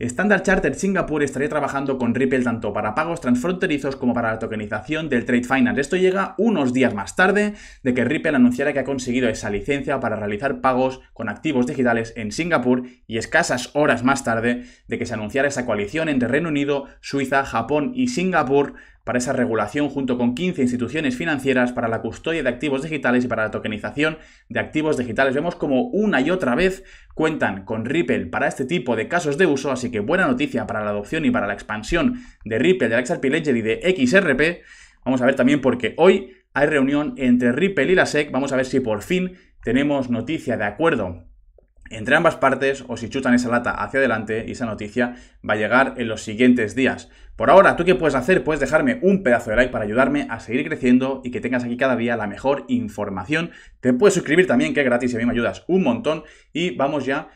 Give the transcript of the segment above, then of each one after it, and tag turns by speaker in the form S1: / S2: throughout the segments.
S1: Standard Charter Singapur estaría trabajando con Ripple tanto para pagos transfronterizos como para la tokenización del Trade Finance. Esto llega unos días más tarde de que Ripple anunciara que ha conseguido esa licencia para realizar pagos con activos digitales en Singapur y escasas horas más tarde de que se anunciara esa coalición entre Reino Unido, Suiza, Japón y Singapur para esa regulación junto con 15 instituciones financieras para la custodia de activos digitales y para la tokenización de activos digitales. Vemos como una y otra vez cuentan con Ripple para este tipo de casos de uso, así que buena noticia para la adopción y para la expansión de Ripple, de XRP Ledger y de XRP. Vamos a ver también porque hoy hay reunión entre Ripple y la SEC, vamos a ver si por fin tenemos noticia de acuerdo entre ambas partes o si chutan esa lata hacia adelante y esa noticia va a llegar en los siguientes días. Por ahora, ¿tú qué puedes hacer? Puedes dejarme un pedazo de like para ayudarme a seguir creciendo y que tengas aquí cada día la mejor información. Te puedes suscribir también, que es gratis y a mí me ayudas un montón. Y vamos ya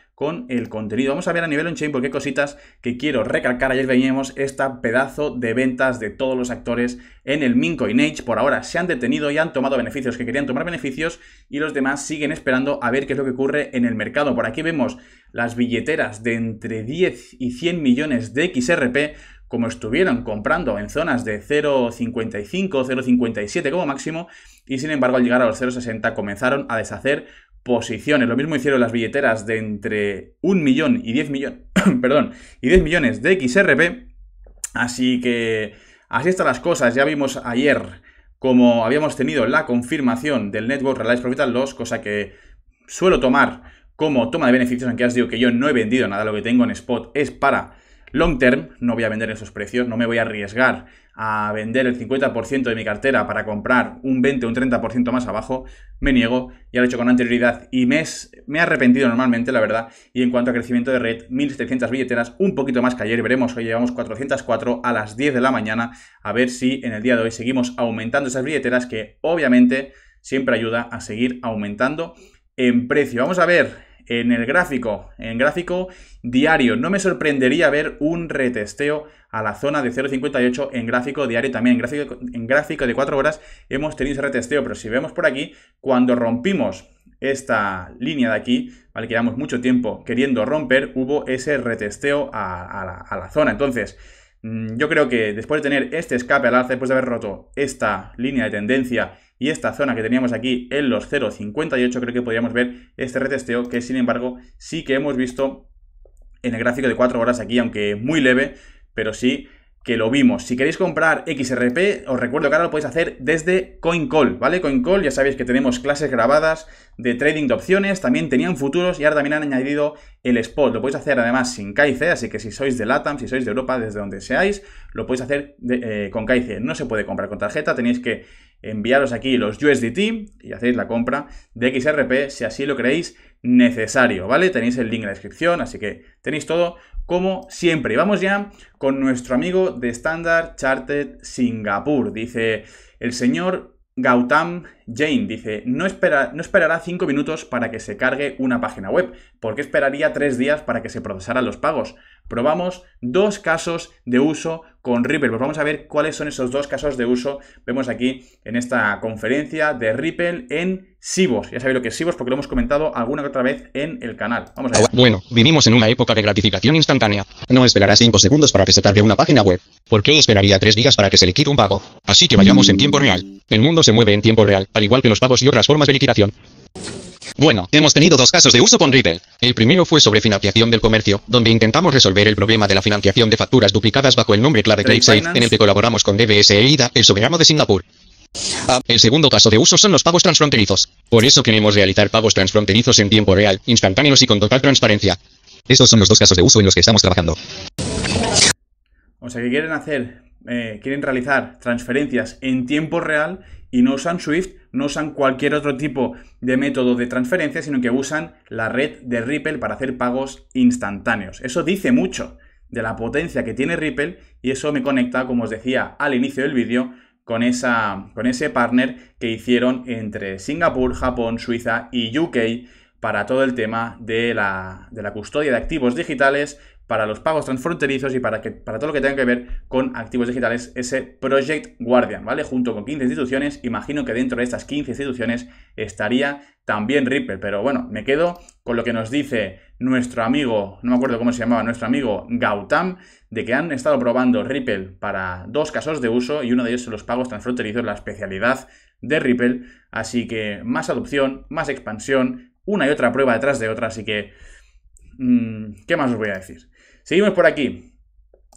S1: el contenido. Vamos a ver a nivel en chain porque hay cositas que quiero recalcar. Ayer veníamos esta pedazo de ventas de todos los actores en el Mincoin Age. Por ahora se han detenido y han tomado beneficios que querían tomar beneficios y los demás siguen esperando a ver qué es lo que ocurre en el mercado. Por aquí vemos las billeteras de entre 10 y 100 millones de XRP como estuvieron comprando en zonas de 0.55, 0.57 como máximo, y sin embargo al llegar a los 0.60 comenzaron a deshacer posiciones. Lo mismo hicieron las billeteras de entre 1 millón y 10 millones, perdón, y 10 millones de XRP. Así que así están las cosas. Ya vimos ayer como habíamos tenido la confirmación del Network Reliance Profital 2, cosa que suelo tomar como toma de beneficios, aunque ya os digo que yo no he vendido nada, lo que tengo en spot es para long term, no voy a vender esos precios, no me voy a arriesgar a vender el 50% de mi cartera para comprar un 20 o un 30% más abajo, me niego, ya lo he hecho con anterioridad y me, me he arrepentido normalmente, la verdad, y en cuanto a crecimiento de red, 1.700 billeteras, un poquito más que ayer, veremos, hoy llevamos 404 a las 10 de la mañana, a ver si en el día de hoy seguimos aumentando esas billeteras que obviamente siempre ayuda a seguir aumentando en precio. Vamos a ver en el gráfico, en gráfico diario. No me sorprendería ver un retesteo a la zona de 0.58 en gráfico diario también. En gráfico, en gráfico de 4 horas hemos tenido ese retesteo, pero si vemos por aquí, cuando rompimos esta línea de aquí, ¿vale? que llevamos mucho tiempo queriendo romper, hubo ese retesteo a, a la zona. Entonces, mm, yo creo que después de tener este escape al alza, después de haber roto esta línea de tendencia y esta zona que teníamos aquí en los 0.58 creo que podríamos ver este retesteo que sin embargo sí que hemos visto en el gráfico de 4 horas aquí, aunque muy leve, pero sí que lo vimos. Si queréis comprar XRP, os recuerdo que ahora lo podéis hacer desde CoinCall, ¿vale? CoinCall, ya sabéis que tenemos clases grabadas de trading de opciones, también tenían futuros y ahora también han añadido el spot. Lo podéis hacer además sin KIC, así que si sois de LATAM, si sois de Europa, desde donde seáis, lo podéis hacer eh, con KIC. No se puede comprar con tarjeta, tenéis que enviaros aquí los USDT y hacéis la compra de XRP si así lo creéis necesario, ¿vale? Tenéis el link en la descripción, así que tenéis todo como siempre. Y vamos ya con nuestro amigo de Standard Chartered Singapur. Dice el señor Gautam Jain dice, no, no esperará 5 minutos para que se cargue una página web. porque esperaría tres días para que se procesaran los pagos? probamos dos casos de uso con Ripple. Pues vamos a ver cuáles son esos dos casos de uso. Vemos aquí en esta conferencia de Ripple en Sibos. Ya sabéis lo que es Sibos porque lo hemos comentado alguna otra vez en el canal. Vamos a ah, Bueno, vivimos en una época de gratificación instantánea. No esperará 5 segundos para que se tarde una página web. ¿Por qué esperaría 3 días para que se liquide un pago? Así que vayamos en tiempo real. El mundo se mueve en tiempo real, al igual que los pagos y otras formas de liquidación. Bueno, hemos tenido dos casos de uso con Ripple. El primero fue sobre financiación del comercio, donde intentamos resolver el problema de la financiación de facturas duplicadas bajo el nombre clave TradeSafe, en el que colaboramos con DBS e IDA, el soberano de Singapur. Ah, el segundo caso de uso son los pagos transfronterizos. Por eso queremos realizar pagos transfronterizos en tiempo real, instantáneos y con total transparencia. Esos son los dos casos de uso en los que estamos trabajando. O sea que quieren hacer, eh, quieren realizar transferencias en tiempo real y no usan Swift, no usan cualquier otro tipo de método de transferencia, sino que usan la red de Ripple para hacer pagos instantáneos. Eso dice mucho de la potencia que tiene Ripple y eso me conecta, como os decía al inicio del vídeo, con, esa, con ese partner que hicieron entre Singapur, Japón, Suiza y UK para todo el tema de la, de la custodia de activos digitales para los pagos transfronterizos y para, que, para todo lo que tenga que ver con activos digitales, ese Project Guardian, ¿vale? Junto con 15 instituciones, imagino que dentro de estas 15 instituciones estaría también Ripple, pero bueno, me quedo con lo que nos dice nuestro amigo, no me acuerdo cómo se llamaba, nuestro amigo Gautam, de que han estado probando Ripple para dos casos de uso y uno de ellos son los pagos transfronterizos, la especialidad de Ripple, así que más adopción, más expansión, una y otra prueba detrás de otra, así que... Mm, ¿Qué más os voy a decir? Seguimos por aquí.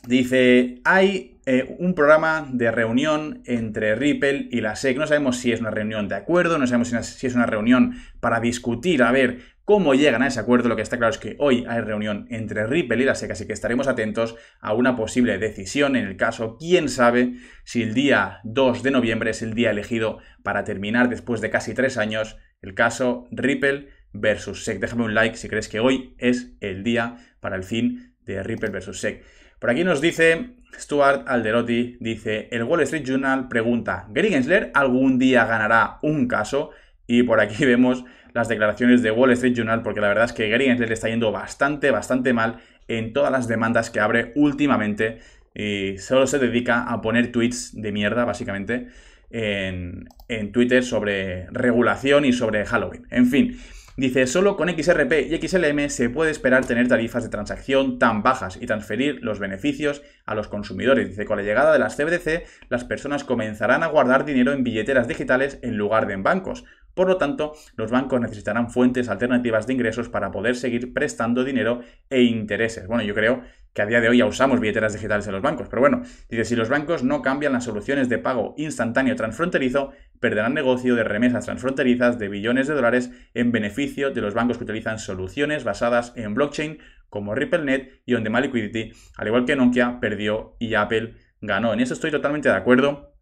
S1: Dice, hay eh, un programa de reunión entre Ripple y la SEC. No sabemos si es una reunión de acuerdo, no sabemos si es una reunión para discutir, a ver cómo llegan a ese acuerdo. Lo que está claro es que hoy hay reunión entre Ripple y la SEC, así que estaremos atentos a una posible decisión en el caso, quién sabe, si el día 2 de noviembre es el día elegido para terminar después de casi tres años el caso Ripple versus SEC. Déjame un like si crees que hoy es el día para el fin de Ripple versus SEC. Por aquí nos dice Stuart Alderotti, dice, el Wall Street Journal pregunta, ¿Gary algún día ganará un caso? Y por aquí vemos las declaraciones de Wall Street Journal, porque la verdad es que Gary le está yendo bastante, bastante mal en todas las demandas que abre últimamente y solo se dedica a poner tweets de mierda, básicamente, en, en Twitter sobre regulación y sobre Halloween. En fin, Dice, solo con XRP y XLM se puede esperar tener tarifas de transacción tan bajas y transferir los beneficios a los consumidores. Dice, con la llegada de las CBDC, las personas comenzarán a guardar dinero en billeteras digitales en lugar de en bancos, por lo tanto, los bancos necesitarán fuentes alternativas de ingresos para poder seguir prestando dinero e intereses. Bueno, yo creo que a día de hoy ya usamos billeteras digitales en los bancos, pero bueno, dice, si los bancos no cambian las soluciones de pago instantáneo transfronterizo, perderán negocio de remesas transfronterizas de billones de dólares en beneficio de los bancos que utilizan soluciones basadas en blockchain como RippleNet y OnDemand Liquidity, al igual que Nokia perdió y Apple ganó. En eso estoy totalmente de acuerdo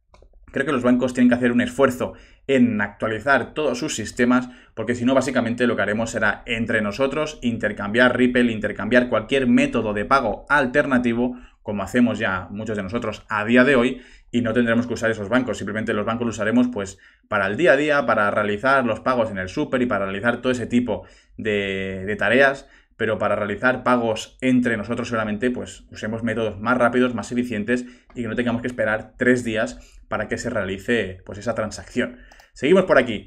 S1: creo que los bancos tienen que hacer un esfuerzo en actualizar todos sus sistemas, porque si no, básicamente lo que haremos será entre nosotros intercambiar Ripple, intercambiar cualquier método de pago alternativo, como hacemos ya muchos de nosotros a día de hoy, y no tendremos que usar esos bancos. Simplemente los bancos los usaremos pues para el día a día, para realizar los pagos en el súper y para realizar todo ese tipo de, tareas pero para realizar pagos entre nosotros solamente pues usemos métodos más rápidos, más eficientes y que no tengamos que esperar tres días para que se realice pues, esa transacción. Seguimos por aquí.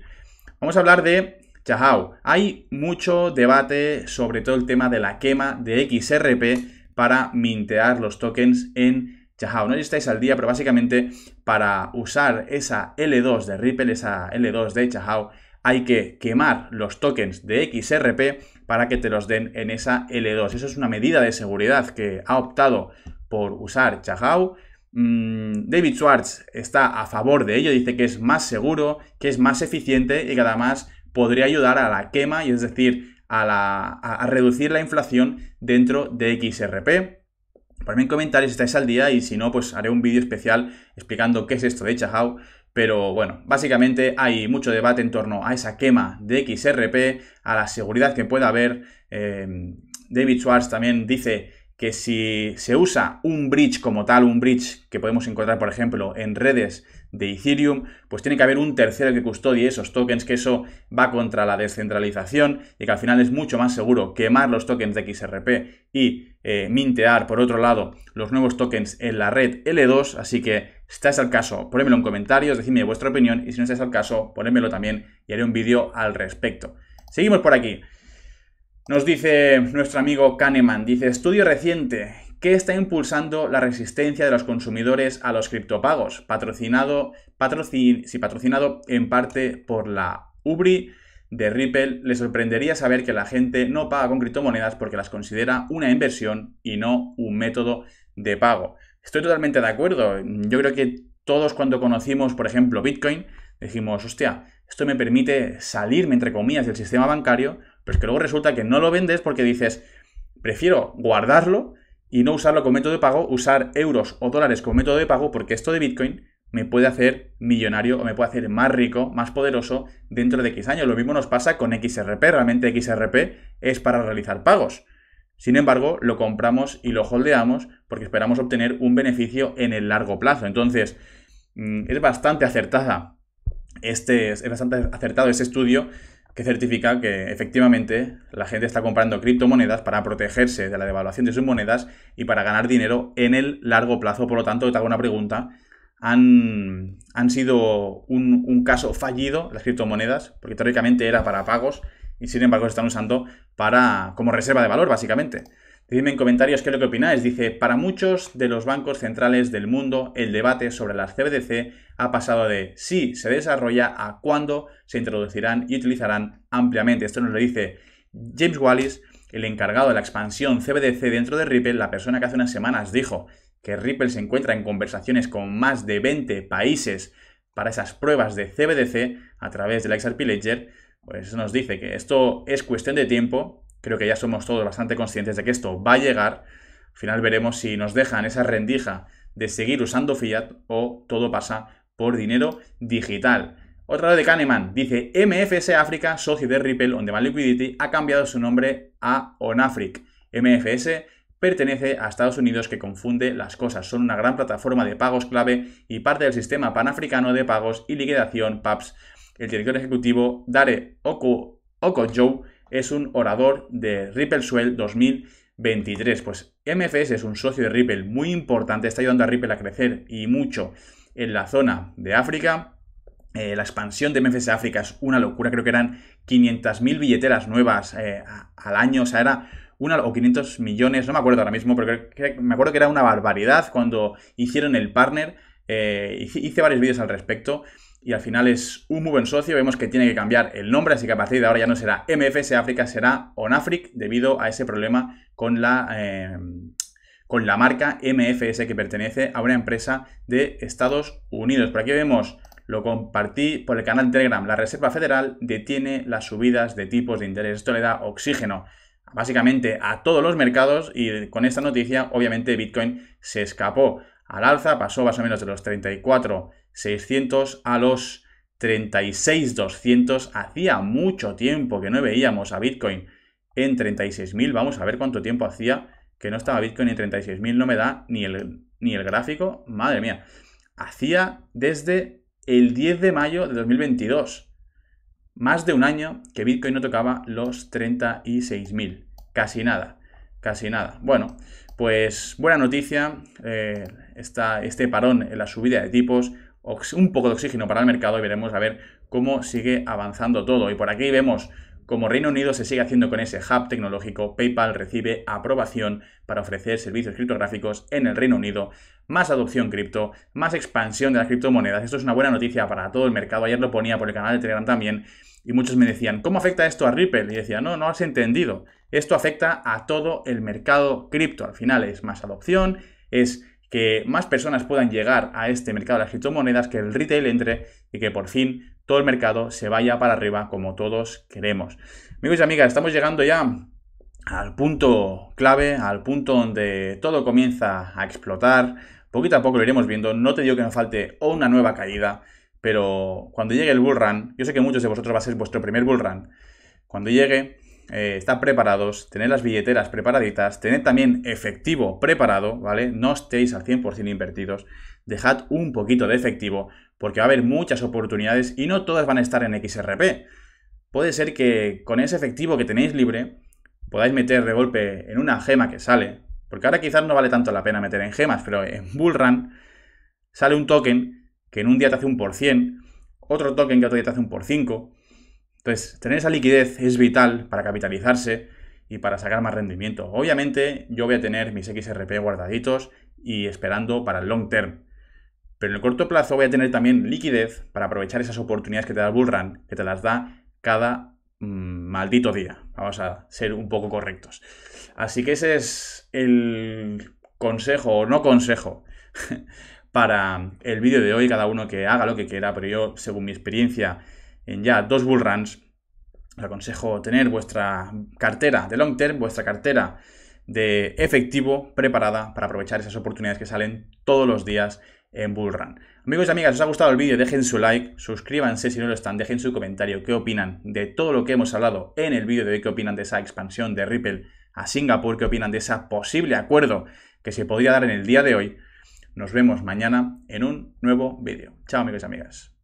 S1: Vamos a hablar de Chahao. Hay mucho debate sobre todo el tema de la quema de XRP para mintear los tokens en Chao. No estáis al día, pero básicamente para usar esa L2 de Ripple, esa L2 de Chao, hay que quemar los tokens de XRP para que te los den en esa L2. Eso es una medida de seguridad que ha optado por usar Chahao. Mm, David Schwartz está a favor de ello, dice que es más seguro, que es más eficiente y que además podría ayudar a la quema, y es decir, a, la, a, reducir la inflación dentro de XRP. Ponme en comentarios si estáis al día y si no, pues haré un vídeo especial explicando qué es esto de Chahao. Pero bueno, básicamente hay mucho debate en torno a esa quema de XRP, a la seguridad que pueda haber. Eh, David Schwartz también dice que si se usa un bridge como tal, un bridge que podemos encontrar, por ejemplo, en redes de Ethereum, pues tiene que haber un tercero que custodie esos tokens, que eso va contra la descentralización y que al final es mucho más seguro quemar los tokens de XRP y eh, mintear, por otro lado, los nuevos tokens en la red L2. Así que, si estáis al caso, ponedmelo en comentarios, decidme vuestra opinión y si no estáis al caso, ponedmelo también y haré un vídeo al respecto. Seguimos por aquí. Nos dice nuestro amigo Kahneman, dice, estudio reciente que está impulsando la resistencia de los consumidores a los criptopagos, patrocinado, patrocinado en parte por la UBRI de Ripple. Le sorprendería saber que la gente no paga con criptomonedas porque las considera una inversión y no un método de pago. Estoy totalmente de acuerdo. Yo creo que todos cuando conocimos, por ejemplo, Bitcoin, Dijimos, hostia, esto me permite salirme, entre comillas, del sistema bancario, pero es que luego resulta que no lo vendes porque dices, prefiero guardarlo y no usarlo como método de pago, usar euros o dólares como método de pago, porque esto de Bitcoin me puede hacer millonario o me puede hacer más rico, más poderoso dentro de X años. Lo mismo nos pasa con XRP, realmente XRP es para realizar pagos. Sin embargo, lo compramos y lo holdeamos porque esperamos obtener un beneficio en el largo plazo. Entonces, mm, es bastante acertada este, es bastante acertado este estudio que certifica que efectivamente la gente está comprando criptomonedas para protegerse de la devaluación de sus monedas y para ganar dinero en el largo plazo. Por lo tanto, te hago una pregunta. ¿Han, sido un, caso fallido las criptomonedas? Porque teóricamente era para pagos y sin embargo se están usando para, como reserva de valor, básicamente dime en comentarios qué es lo que opináis. Dice, para muchos de los bancos centrales del mundo, el debate sobre las CBDC ha pasado de si se desarrolla a cuándo se introducirán y utilizarán ampliamente. Esto nos lo dice James Wallis, el encargado de la expansión CBDC dentro de Ripple, la persona que hace unas semanas dijo que Ripple se encuentra en conversaciones con más de 20 países para esas pruebas de CBDC a través de la XRP Ledger, pues nos dice que esto es cuestión de tiempo creo que ya somos todos bastante conscientes de que esto va a llegar. Al final veremos si nos dejan esa rendija de seguir usando fiat o todo pasa por dinero digital. Otra de Kahneman, dice MFS África, socio de Ripple on Demand Liquidity, ha cambiado su nombre a OnAfric. MFS pertenece a Estados Unidos que confunde las cosas. Son una gran plataforma de pagos clave y parte del sistema panafricano de pagos y liquidación PAPS. El director ejecutivo Dare Oko, es un orador de Ripple Swell 2023. Pues MFS es un socio de Ripple muy importante, está ayudando a Ripple a crecer y mucho en la zona de África. Eh, la expansión de MFS África es una locura, creo que eran 500.000 billeteras nuevas eh, al año, o sea, era una o 500 millones, no me acuerdo ahora mismo, pero me acuerdo que era una barbaridad cuando hicieron el partner, eh, hice, hice varios vídeos al respecto y al final es un muy buen socio. Vemos que tiene que cambiar el nombre, así que a partir de ahora ya no será MFS África, será ONAFRIC debido a ese problema con la, eh, con la marca MFS que pertenece a una empresa de Estados Unidos. Por aquí vemos, lo compartí por el canal Telegram, la Reserva Federal detiene las subidas de tipos de interés. Esto le da oxígeno básicamente a todos los mercados y con esta noticia obviamente Bitcoin se escapó al alza, pasó más o menos de los 34 600 a los 36.200. Hacía mucho tiempo que no veíamos a Bitcoin en 36.000. Vamos a ver cuánto tiempo hacía que no estaba Bitcoin en 36.000. No me da ni el, ni el gráfico. Madre mía. Hacía desde el 10 de mayo de 2022. Más de un año que Bitcoin no tocaba los 36.000. Casi nada. Casi nada. Bueno, pues buena noticia. Eh, este parón en la subida de tipos un poco de oxígeno para el mercado y veremos a ver cómo sigue avanzando todo. Y por aquí vemos cómo Reino Unido se sigue haciendo con ese hub tecnológico, PayPal recibe aprobación para ofrecer servicios criptográficos en el Reino Unido, más adopción cripto, más expansión de las criptomonedas. Esto es una buena noticia para todo el mercado. Ayer lo ponía por el canal de Telegram también y muchos me decían, ¿cómo afecta esto a Ripple? Y decía, no, no has entendido. Esto afecta a todo el mercado cripto. Al final es más adopción, es que más personas puedan llegar a este mercado de las criptomonedas, que el retail entre y que por fin todo el mercado se vaya para arriba como todos queremos. Amigos y amigas, estamos llegando ya al punto clave, al punto donde todo comienza a explotar. Poquito a poco lo iremos viendo. No te digo que nos falte una nueva caída, pero cuando llegue el bull run, yo sé que muchos de vosotros va a ser vuestro primer bull run. Cuando llegue, eh, estar preparados, tener las billeteras preparaditas, tener también efectivo preparado, ¿vale? No estéis al 100% invertidos, dejad un poquito de efectivo porque va a haber muchas oportunidades y no todas van a estar en XRP. Puede ser que con ese efectivo que tenéis libre podáis meter de golpe en una gema que sale, porque ahora quizás no vale tanto la pena meter en gemas, pero en Bullrun sale un token que en un día te hace un por 100, otro token que otro día te hace un por 5, entonces, tener esa liquidez es vital para capitalizarse y para sacar más rendimiento. Obviamente, yo voy a tener mis XRP guardaditos y esperando para el long term. Pero en el corto plazo voy a tener también liquidez para aprovechar esas oportunidades que te da el bullrun, que te las da cada mm, maldito día. Vamos a ser un poco correctos. Así que ese es el consejo o no consejo para el vídeo de hoy. Cada uno que haga lo que quiera, pero yo, según mi experiencia, en ya dos bullruns, Os aconsejo tener vuestra cartera de long term, vuestra cartera de efectivo preparada para aprovechar esas oportunidades que salen todos los días en Bull Amigos y amigas, os ha gustado el vídeo, dejen su like, suscríbanse si no lo están, dejen su comentario, qué opinan de todo lo que hemos hablado en el vídeo de hoy, qué opinan de esa expansión de Ripple a Singapur, qué opinan de ese posible acuerdo que se podría dar en el día de hoy. Nos vemos mañana en un nuevo vídeo. Chao amigos y amigas.